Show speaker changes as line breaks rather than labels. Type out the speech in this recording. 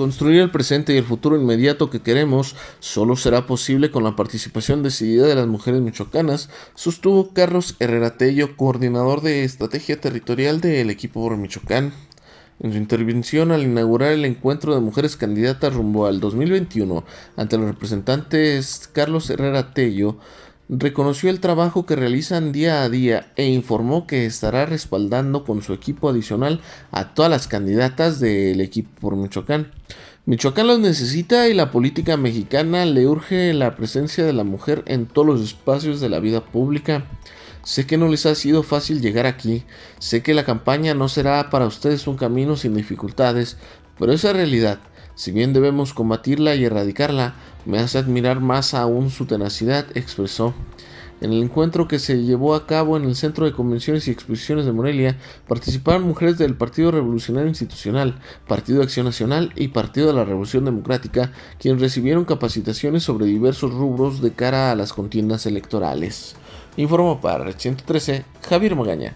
Construir el presente y el futuro inmediato que queremos solo será posible con la participación decidida de las mujeres michoacanas, sostuvo Carlos Herrera Tello, coordinador de estrategia territorial del equipo por Michoacán. En su intervención al inaugurar el encuentro de mujeres candidatas rumbo al 2021 ante los representantes Carlos Herrera Tello, reconoció el trabajo que realizan día a día e informó que estará respaldando con su equipo adicional a todas las candidatas del equipo por Michoacán. Michoacán los necesita y la política mexicana le urge la presencia de la mujer en todos los espacios de la vida pública. Sé que no les ha sido fácil llegar aquí, sé que la campaña no será para ustedes un camino sin dificultades, pero esa realidad, si bien debemos combatirla y erradicarla, me hace admirar más aún su tenacidad, expresó. En el encuentro que se llevó a cabo en el Centro de Convenciones y Exposiciones de Morelia, participaron mujeres del Partido Revolucionario Institucional, Partido de Acción Nacional y Partido de la Revolución Democrática, quienes recibieron capacitaciones sobre diversos rubros de cara a las contiendas electorales. Informó para 113 Javier Magaña.